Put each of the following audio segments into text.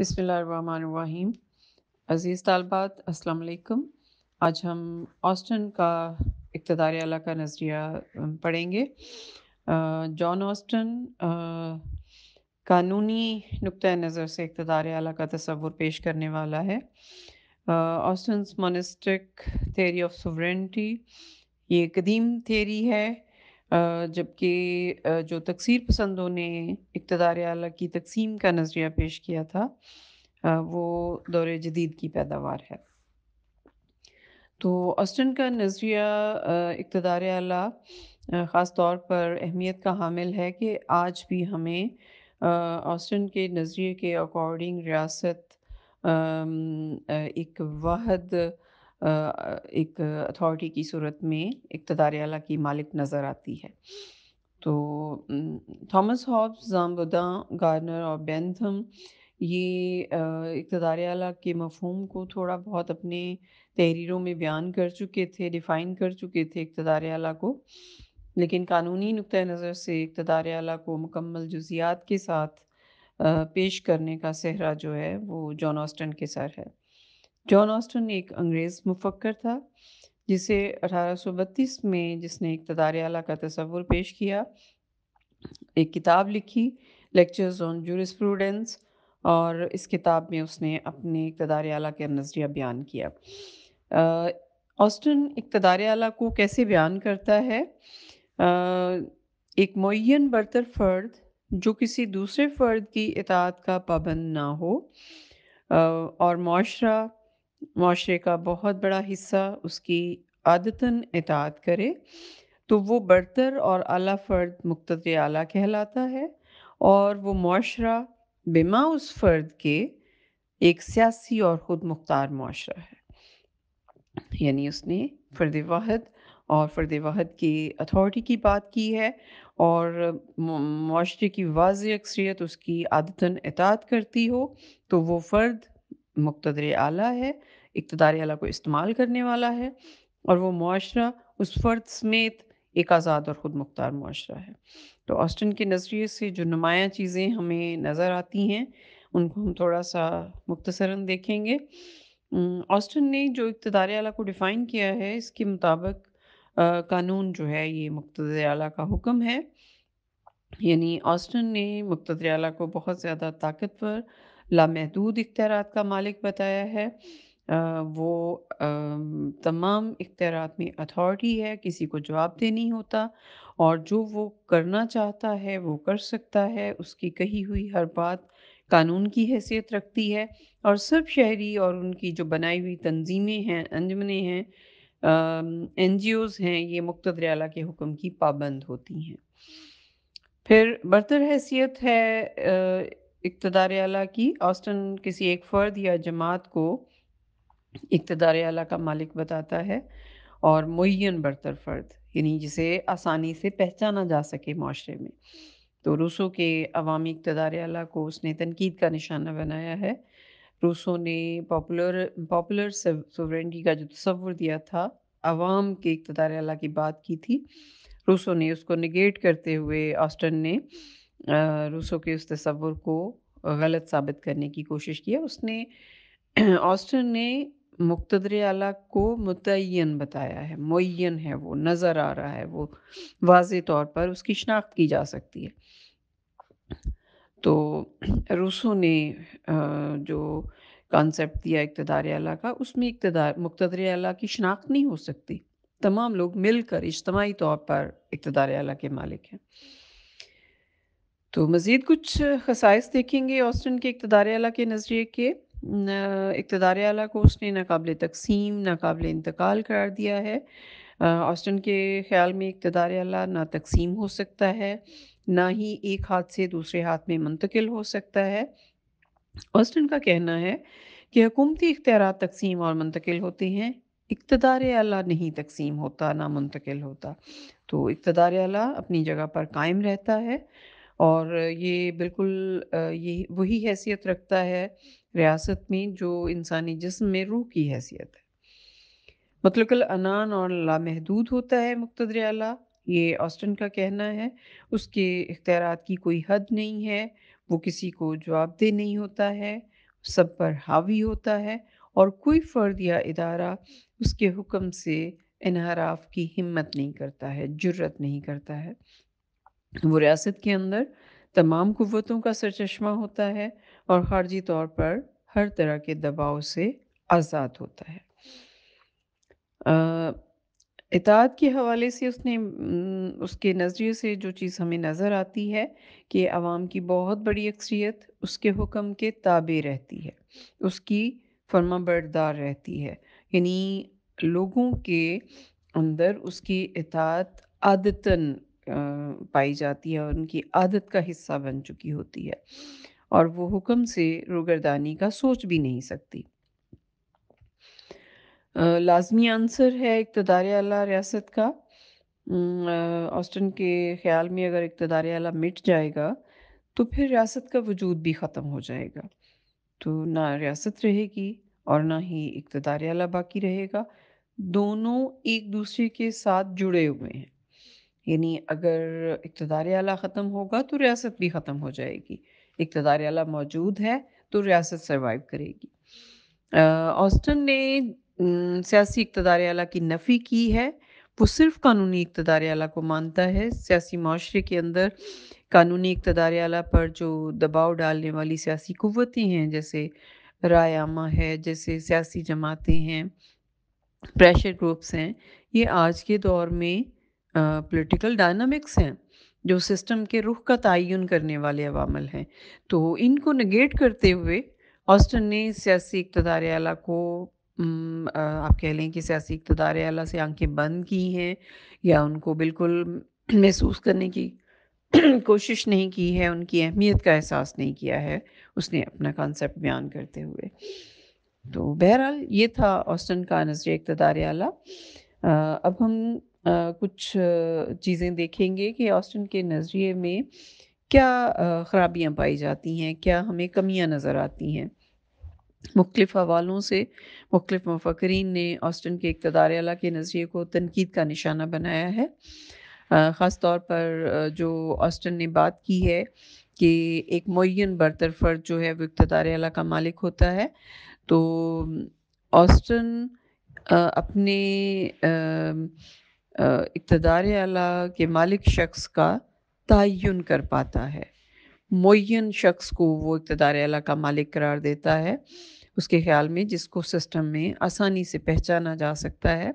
बिसमीम अज़ीज़ तलबात असलकम आज हम ऑस्टन का इकतदार अला का नज़रिया पढ़ेंगे जॉन ऑस्टन कानूनी नुक़ नज़र से इकतदार अला का तस्वुर पेश करने वाला है Austin monistic theory of sovereignty ये कदीम थेरी है जबकि जो तकसीर पसंदों ने इकतदार आला की तकसीम का नज़रिया पेश किया था वो दौर जदीद की पैदावार है तो ऑस्टन का नज़रिया इकतदार आला ख़ास तौर पर अहमियत का हामिल है कि आज भी हमें ऑस्टन के नज़रिए के अकॉर्डिंग रियासत एक वाहद एक अथॉरिटी की सूरत में इकतदार अला की मालिक नज़र आती है तो थॉमस हॉब्स जामबदा गार्नर और बेंथम ये इकतदार अला के मफहम को थोड़ा बहुत अपने तहरीरों में बयान कर चुके थे डिफ़ाइन कर चुके थे इकतदार अला को लेकिन कानूनी नुक़ नज़र से इकतदार अला को मुकम्मल जुजियात के साथ पेश करने का सहरा जो है वो जॉन ऑस्टन के सर है जॉन ऑस्टन एक अंग्रेज़ मुफक्र था जिसे 1832 में जिसने इकतदार आला का तस्वुर पेश किया एक किताब लिखी लेक्चर्स ऑन जूरिस्प्रूडेंस और इस किताब में उसने अपने इकतदार आला का नज़रिया बयान किया ऑस्टन इकतदार आला को कैसे बयान करता है आ, एक मुन बरतर फ़र्द जो किसी दूसरे फ़र्द की इतात का पाबंद ना हो आ, और माशरा माशरे का बहुत बड़ा हिस्सा उसकी आदतन इतात करे तो वो बर्तर और अला फ़र्द मुक्त आला कहलाता है और वो माशरा बिमा उस फ़र्द के एक सियासी और ख़ुद मुख्तार माशरा है यानी उसने फ़र्द वाहद और फ़र्द वाहद की अथॉरिटी की बात की है और माशरे की वाज अक्सरियत उसकी आदतन इतात करती हो तो वो फ़र्द मुकतदर आला है इकतदार आला को इस्तेमाल करने वाला है और वो माशरा उस फर्द समेत एक आज़ाद और ख़ुद मुख्तार माशरा है तो ऑस्टन के नज़रिए से जो नुमाया चीज़ें हमें नज़र आती हैं उनको हम थोड़ा सा मुख्तसरा देखेंगे ऑस्टन ने जो इकतदार आला को डिफ़ाइन किया है इसके मुताबिक कानून जो है ये मुख्तर आला का हुक्म है यानी ऑस्टन ने मुख्तर आला को बहुत ज़्यादा ताकतवर लामहदूद इख्तियार का मालिक बताया है आ, वो आ, तमाम इख्तियार में अथॉरिटी है किसी को जवाब दे नहीं होता और जो वो करना चाहता है वो कर सकता है उसकी कही हुई हर बात कानून की हैसियत रखती है और सब शहरी और उनकी जो बनाई हुई तंजीमें हैं अंजमने हैं एन जी ओज़ हैं ये मुख्तर अला के हुक्म की पाबंद होती हैं फिर बरतर हैसियत है इकतदार अला की ऑस्टन किसी एक फ़र्द या जमात को इकतदार अला का मालिक बताता है और मुन बरतर फ़र्द यानी जिसे आसानी से पहचाना जा सके माशरे में तो रूसों के अवामी इकतदार अला को उसने तनकीद का निशाना बनाया है रूसों ने पॉपुलर पॉपुलर सोवरेंटी का जो तस्वुर दिया था अवाम के इकतदार अला की बात की थी रूसों ने उसको निगेट करते हुए ऑस्टन ने रूसो के उस तस्वुर को गलत साबित करने की कोशिश की है। उसने ऑस्टन ने मुक्तर आला को मुतन बताया है, मुन है वो, नज़र आ रहा है वो, वाज तौर पर उसकी शनाख्त की जा सकती है। तो रूसो ने जो कॉन्सेप्ट दिया इकतदार आला का, उसमें इकतदार मुक़्तदरे आला की शनाख्त नहीं हो सकती। तमाम लोग मिलकर इज्तमाही तौर पर इकतदार आला के मालिक हैं। तो मज़ीद कुछ खसाइस देखेंगे ऑस्टिन के इकतदार अला के नज़रिए के इकतदार अला को उसने नाकबिल तकसीम नाकबिल इंतकाल करार दिया है ऑस्टिन के ख्याल में इकतदार अला ना तकसीम हो सकता है ना ही एक हाथ से दूसरे हाथ में मुंतकिल हो सकता है ऑस्टिन का कहना है कि हकूमती इख्तियार तकसीम और मुंतकिल होते हैं इकतदार अला नहीं तकसीम होता ना मुंतकिल होता तो इकतदार अला अपनी जगह पर कायम रहता है और ये बिल्कुल ये वही हैसियत रखता है रियासत में जो इंसानी जिस्म में रूह की हैसियत है मतलकल अनान और लामहदूद होता है मुख्तर आला ये ऑस्टन का कहना है उसके इख्तियार की कोई हद नहीं है वो किसी को जवाबदेह नहीं होता है सब पर हावी होता है और कोई फ़र्द या इदारा उसके हुक्म से इनहराफ की हिम्मत नहीं करता है जुर्रत नहीं करता है वो रियासत के अंदर तमाम कुतों का सरचश्मा होता है और खारजी तौर पर हर तरह के दबाव से आज़ाद होता है इतात के हवाले से उसने उसके नज़रिए से जो चीज़ हमें नज़र आती है कि आवाम की बहुत बड़ी अक्सरियत उसके हुक्म के ताबे रहती है उसकी फर्मा बरदार रहती है यानी लोगों के अंदर उसकी इतात आदतन पाई जाती है और उनकी आदत का हिस्सा बन चुकी होती है और वो हुक्म से रोगरदानी का सोच भी नहीं सकती लाजमी आंसर है इकतदार अला रियासत का ऑस्टन के ख्याल में अगर इकतदार अला मिट जाएगा तो फिर रियासत का वजूद भी ख़त्म हो जाएगा तो ना रियासत रहेगी और ना ही इकतदार अला बाकी रहेगा दोनों एक दूसरे के साथ जुड़े हुए हैं यानी अगर इकतदार आला ख़त्म होगा तो रियासत भी ख़त्म हो जाएगी इकतदार आला मौजूद है तो रियासत सर्वाइव करेगी ऑस्टन ने सियासी इकतदार आला की नफ़ी की है वो सिर्फ कानूनी इकतदार आला को मानता है सियासी माशरे के अंदर कानूनी इकतदार आला पर जो दबाव डालने वाली सियासी कुतें हैं जैसे रायामा है जैसे सियासी जमातें हैं प्रेशर ग्रुप्स हैं ये आज के दौर में पॉलिटिकल डायनामिक्स हैं जो सिस्टम के रुख का तयन करने वाले अवामल हैं तो इनको नगेट करते हुए ऑस्टन ने सियासी इकतदार अला को आप कह लें कि सियासी इकतदार अला से आंखें बंद की हैं या उनको बिल्कुल महसूस करने की कोशिश नहीं की है उनकी अहमियत का एहसास नहीं किया है उसने अपना कॉन्सेप्ट बयान करते हुए तो बहरहाल ये था ऑस्टन का नजर इकतदार आला अब हम कुछ चीज़ें देखेंगे कि ऑस्टिन के नज़रिए में क्या ख़राबियाँ पाई जाती हैं क्या हमें कमियाँ नज़र आती हैं मुख्तफ हवालों से मुख्तफ मफकरीन ने ऑस्टिन के इकतदार अला के नज़रिए को तनकीद का निशाना बनाया है ख़ास तौर पर जो ऑस्टिन ने बात की है कि एक मुन बरतर फर्द जो है वो इकतदार अला का मालिक होता है तो ऑस्टन अपने इकतदार अला के मालिक शख्स का तयन कर पाता है मुन शख्स को वो इकतदार अला का मालिक करार देता है उसके ख्याल में जिसको सिस्टम में आसानी से पहचाना जा सकता है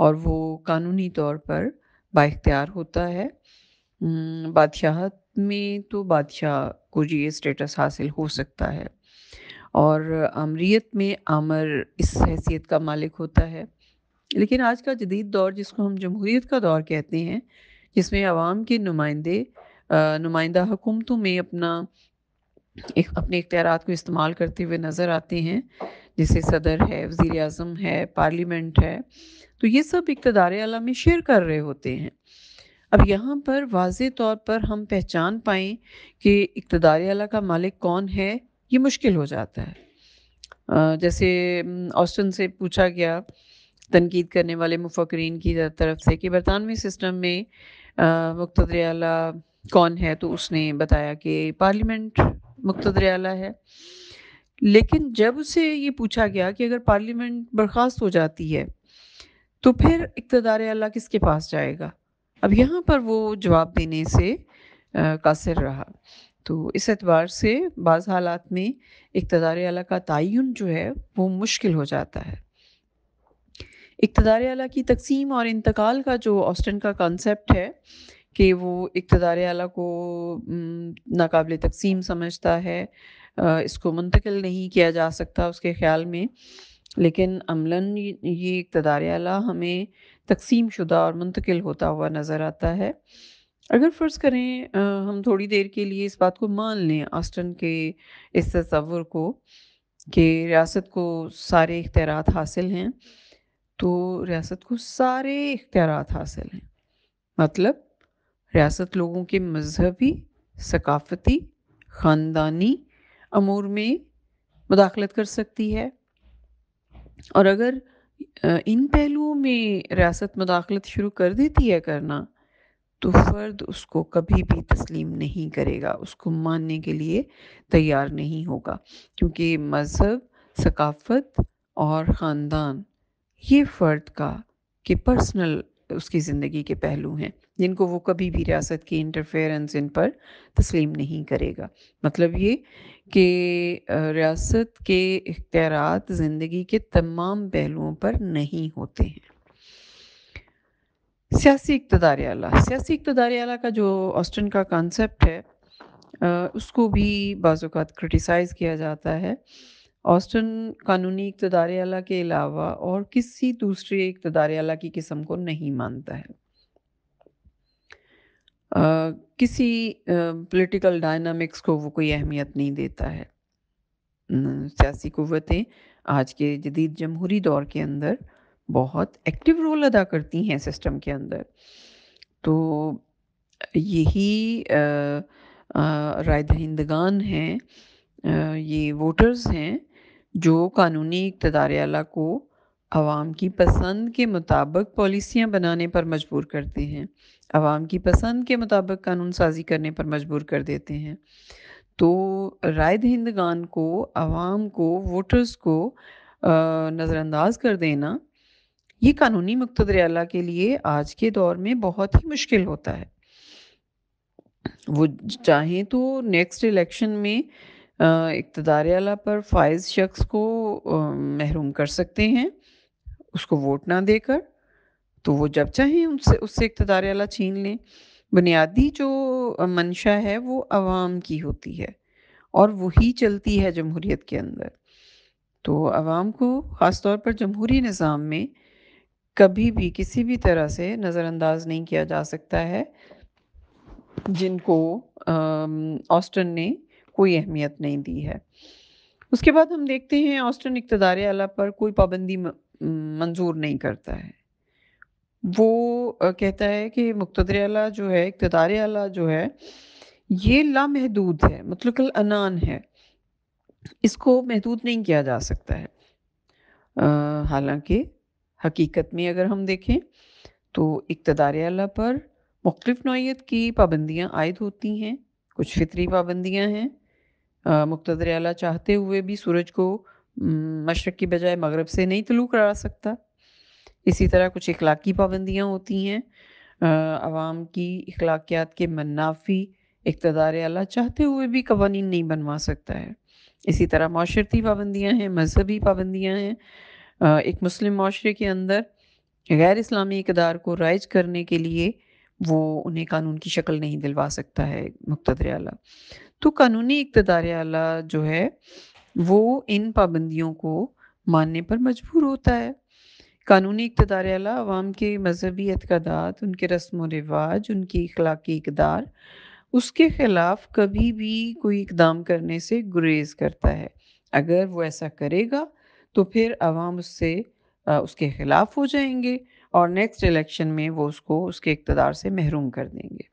और वो कानूनी तौर पर बाख्तियार होता है बादशाह में तो बादशाह को ये स्टेटस हासिल हो सकता है और आमरीत में आमर इस हैसियत का मालिक होता है लेकिन आज का जदीद दौर जिसको हम जमहूरीत का दौर कहते हैं जिसमें आवाम के नुमाइंदे नुमाइंदा हुकूमतों में अपना एक अपने इख्तियार को इस्तेमाल करते हुए नज़र आते हैं जैसे सदर है वज़ी अजम है पार्लियामेंट है तो ये सब इकतदार अला में शेयर कर रहे होते हैं अब यहाँ पर वाज तौर पर हम पहचान पाएँ कि इकतदार आला का मालिक कौन है ये मुश्किल हो जाता है जैसे ऑस्टन से पूछा गया तनकीद करने वाले मुफकरीन की तरफ से कि बरतानवी सिस्टम में मुख्तर आला कौन है तो उसने बताया कि पार्लियामेंट मुख्तर आला है लेकिन जब उसे ये पूछा गया कि अगर पार्लियामेंट बर्खास्त हो जाती है तो फिर इकतदार आला किसके पास जाएगा अब यहाँ पर वो जवाब देने से कासर रहा तो इस एतबार से बाज़ हालात में इकतदार आला का तयन जो है वो मुश्किल हो जाता है इकतदार अला की तकसीम और इंतकाल का जो ऑस्टन का कॉन्सेप्ट है कि वो इकतदार अला को नाकबिल तकसीम समझता है इसको मुंतकिल नहीं किया जा सकता उसके ख्याल में लेकिन अमलन ये इकतदार अला हमें तकसीम शुदा और मुंतकिल होता हुआ नज़र आता है अगर फ़र्ज करें आ, हम थोड़ी देर के लिए इस बात को मान लें ऑस्टन के इस तस्वुर को कि रियासत को सारे इख्तियार हासिल हैं तो रियासत को सारे इख्तियार हासिल हैं मतलब रियासत लोगों के मजहबी सकाफती ख़ानदानी अमूर में मुदाखलत कर सकती है और अगर इन पहलुओं में रियासत मुदाखलत शुरू कर देती है करना तो फ़र्द उसको कभी भी तस्लीम नहीं करेगा उसको मानने के लिए तैयार नहीं होगा क्योंकि मज़हब सकाफत और ख़ानदान ये फ़र्द का कि पर्सनल उसकी ज़िंदगी के पहलू हैं जिनको वो कभी भी रियासत की इंटरफेरेंस इन पर तस्लीम नहीं करेगा मतलब ये कि रियासत के इख्तियार ज़िंदगी के तमाम पहलुओं पर नहीं होते हैं सियासी इकतदार आला सियासी इकतदार आला का जो ऑस्टन का कॉन्सेप्ट है उसको भी बाज़ात क्रिटिसाइज़ किया जाता है ऑस्टन कानूनी इकतदार अला के अलावा और किसी दूसरे इकतदार अला की किस्म को नहीं मानता है आ, किसी पॉलिटिकल डायनामिक्स को वो कोई अहमियत नहीं देता है सियासी कुतें आज के जदीद जमहूरी दौर के अंदर बहुत एक्टिव रोल अदा करती हैं सिस्टम के अंदर तो यही राय दहिंदगान हैं ये वोटर्स हैं जो कानूनी इकतदार अला को आवाम की पसंद के मुताबिक पॉलिसियाँ बनाने पर मजबूर करते हैं आवाम की पसंद के मुताबिक कानून साजी करने पर मजबूर कर देते हैं तो राय दहंदगान को आवाम को वोटर्स को नज़रअंदाज कर देना ये कानूनी मकतदर अला के लिए आज के दौर में बहुत ही मुश्किल होता है वो चाहें तो नेक्स्ट इलेक्शन में इकतदार आला पर फायज शख्स को महरूम कर सकते हैं उसको वोट ना देकर तो वो जब चाहें उनसे उससे इकतदार आला छीन लें बुनियादी जो मंशा है वो आवाम की होती है और वही चलती है जमहूरीत के अंदर तो आवाम को ख़ास तौर पर जमहूरी निज़ाम में कभी भी किसी भी तरह से नज़रअंदाज नहीं किया जा सकता है जिनको ऑस्टन ने कोई अहमियत नहीं दी है उसके बाद हम देखते हैं ऑस्टन इकतदार आला पर कोई पाबंदी मंजूर नहीं करता है वो कहता है कि मुख्तर आला जो है इकतदार आला जो है ये लामहदूद है मतलब अनान है इसको महदूद नहीं किया जा सकता है हालांकि हकीकत में अगर हम देखें तो इकतदार आला पर मुख्तफ नौीयत की पाबंदियाँ आयद होती हैं कुछ फितरी पाबंदियाँ हैं मुख्तर चाहते हुए भी सूरज को मशरक़ की बजाय मगरब से नहीं तलू करा सकता इसी तरह कुछ इखलाकी पाबंदियाँ होती हैं आवाम की अखलाकियात के मनाफी इकतदार अला चाहते हुए भी कवानी नहीं बनवा सकता है इसी तरह माशरती पाबंदियाँ हैं मजहबी पाबंदियाँ हैं एक मुस्लिम माशरे के अंदर गैर इस्लामी इकदार को राइज करने के लिए वो उन्हें कानून की शक्ल नहीं दिलवा सकता है मुख्तर अला तो कानूनी इकतदार आला जो है वो इन पाबंदियों को मानने पर मजबूर होता है कानूनी इकतदार आला आवाम के मजहबी अतकदात उनके रस्म व रिवाज उनकी इखलाकी इकदार उसके ख़िलाफ़ कभी भी कोई इकदाम करने से गुरेज करता है अगर वो ऐसा करेगा तो फिर आवाम उससे उसके ख़िलाफ़ हो जाएंगे और नेक्स्ट इलेक्शन में वो उसको उसके इकतदार से महरूम कर देंगे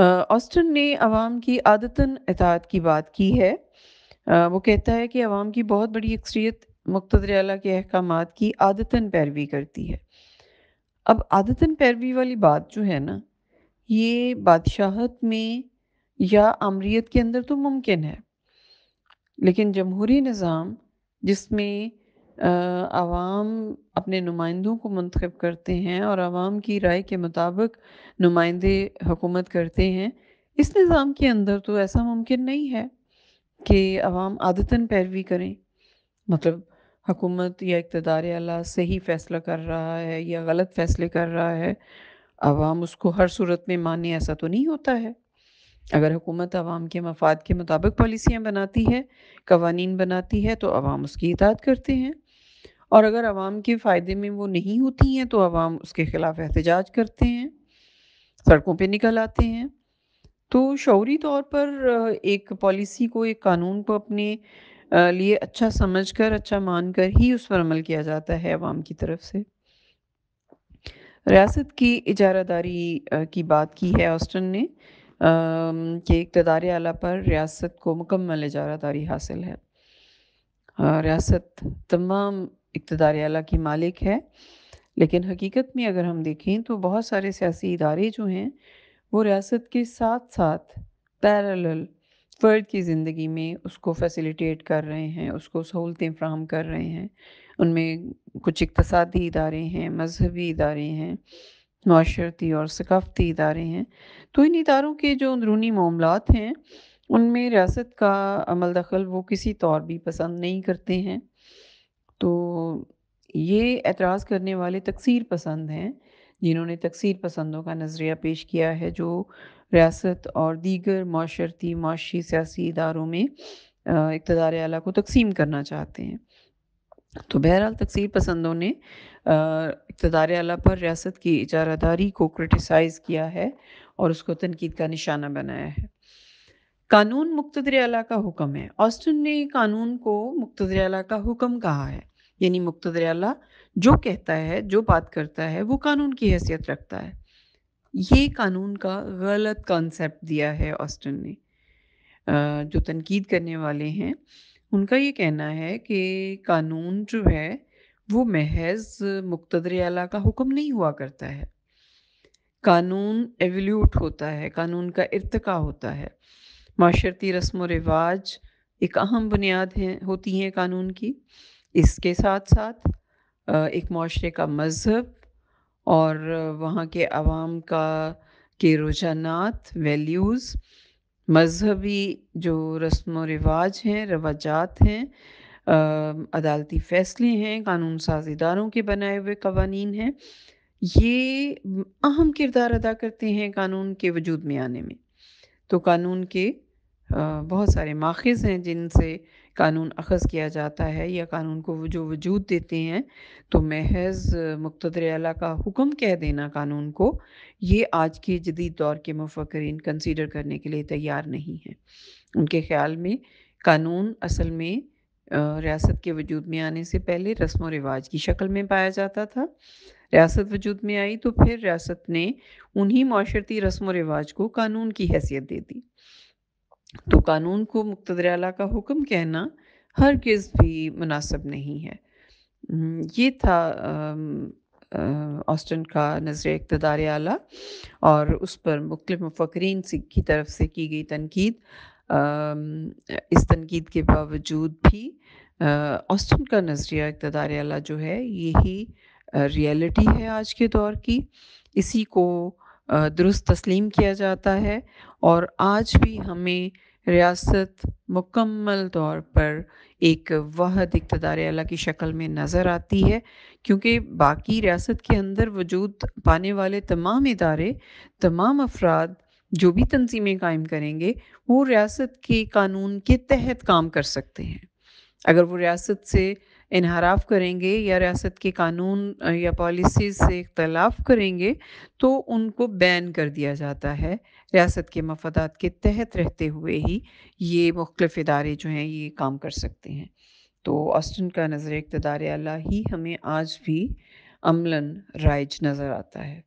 ऑस्टन ने आवाम की आदतन अतात की बात की है आ, वो कहता है कि आवाम की बहुत बड़ी अक्सरियत मकतदर अला के अहकाम की आदतन पैरवी करती है अब आदतन पैरवी वाली बात जो है ना ये बादशाहत में या आमरीत के अंदर तो मुमकिन है लेकिन जमहूरी निज़ाम जिसमें आवाम अपने नुमाइंदों को मंतखब करते हैं और आवाम की राय के मुताबिक नुमाइंदे हुकूमत करते हैं इस निज़ाम के अंदर तो ऐसा मुमकिन नहीं है कि आवाम आदतन पैरवी करें मतलब हकूमत या इकतदार अला सही फैसला कर रहा है या गलत फैसले कर रहा है आवाम उसको हर सूरत में माने ऐसा तो नहीं होता है अगर हुकूमत आवाम के मफाद के मुताबिक पॉलिसियाँ बनाती है कवानीन बनाती है तो आवाम उसकी इतात करते हैं और अगर आवाम के फ़ायदे में वो नहीं होती हैं तो आवाम उसके ख़िलाफ़ एहतजाज करते हैं सड़कों पर निकल आते हैं तो शौरी तौर पर एक पॉलिसी को एक कानून को अपने लिए अच्छा समझ कर अच्छा मान कर ही उस पर अमल किया जाता है आवाम की तरफ से रियासत की इजारादारी की बात की है ऑस्टन ने कि इकतदार आला पर रियासत को मुकम्मल इजारादारी हासिल है रियासत तमाम इकतदार आला की मालिक है लेकिन हकीकत में अगर हम देखें तो बहुत सारे सियासी इदारे जो हैं वो रियासत के साथ साथ पैरल फ़र्द की ज़िंदगी में उसको फैसिलिटेट कर रहे हैं उसको सहूलतें फ्राहम कर रहे हैं उनमें कुछ इकतसादी इदारे हैं मजहबी इदारे हैं माशरती और सकाफती इदारे हैं तो इन इदारों के जो अंदरूनी मामलत हैं उनमें रियासत का अमल दखल वो किसी तौर भी पसंद नहीं करते हैं तो ये एतराज़ करने वाले तकसीर पसंद हैं जिन्होंने तकसीर पसंदों का नज़रिया पेश किया है जो रियासत और दीगर माशरती माशी सियासी इदारों में इकतदार आला को तकसीम करना चाहते हैं तो बहरहाल तकसीर पसंदों ने इकतदार अला पर रियासत की इजारादारी को क्रिटिसाइज़ किया है और उसको तनकीद का निशाना बनाया है कानून मुक्तदर अला का हुक्म है ऑस्टिन ने कानून को मुक्तदर अला का हुक्म कहा है यानी मुक्तदर अल्लाह जो कहता है जो बात करता है वो कानून की हैसियत रखता है ये कानून का गलत कॉन्सेप्ट दिया है ऑस्टन ने जो तनकीद करने वाले हैं उनका ये कहना है कि कानून जो है वो महज मुक्तदर अला का हुक्म नहीं हुआ करता है कानून एवल्यूट होता है कानून का इरतका होता है माशरती रस्म व रिवाज एक अहम बुनियाद है होती हैं कानून की इसके साथ साथ एक माशरे का मज़हब और वहाँ के आवाम का के रुझानात वैल्यूज़ मजहबी जो रस्म व रिवाज हैं रवाजात हैं अदालती फ़ैसले हैं कानून साज इदारों के बनाए हुए कवानीन हैं ये अहम किरदार अदा करते हैं कानून के वजूद में आने में तो कानून के बहुत सारे माखज़ हैं जिनसे कानून अखज़ किया जाता है या कानून को जो वजूद देते हैं तो महज मुख्तर अला का हुक्म कह देना कानून को ये आज के जदीद दौर के मुफकरीन कंसिडर करने के लिए तैयार नहीं है उनके ख्याल में कानून असल में रियासत के वजूद में आने से पहले रस्म व रिवाज की शक्ल में पाया जाता था रियासत वजूद में आई तो फिर रियासत ने उन्हीं माशरती रस्म व रिवाज को कानून की हैसियत दे दी तो कानून को मुख्तर आला का हुक्म कहना हर किस भी मुनासब नहीं है हम्म, ये था ऑस्टन का नजर इकतदार आला और उस पर मुख्तफ मफकरीन की तरफ से की गई तनकीद इस तनकीद के बावजूद भी ऑस्टन का नज़रिया इकतदार आला जो है यही रियलिटी है आज के दौर की इसी को दुरुस्त तस्लीम किया जाता है और आज भी हमें रियासत मुकम्मल तौर पर एक वहद इकतदार अला की शक्ल में नज़र आती है क्योंकि बाकी रियासत के अंदर वजूद पाने वाले तमाम इदारे तमाम अफराद जो भी तंजीमें कायम करेंगे वो रियासत के कानून के तहत काम कर सकते हैं अगर वो रियासत से इनहराफ करेंगे या रियासत के कानून या पॉलिसी से इख्तलाफ करेंगे तो उनको बैन कर दिया जाता है रियासत के मफादात के तहत रहते हुए ही ये मुख्तफ इदारे जो हैं ये काम कर सकते हैं तो ऑस्टिन का नज़र इकतदार अला ही हमें आज भी अमला राइज नज़र आता है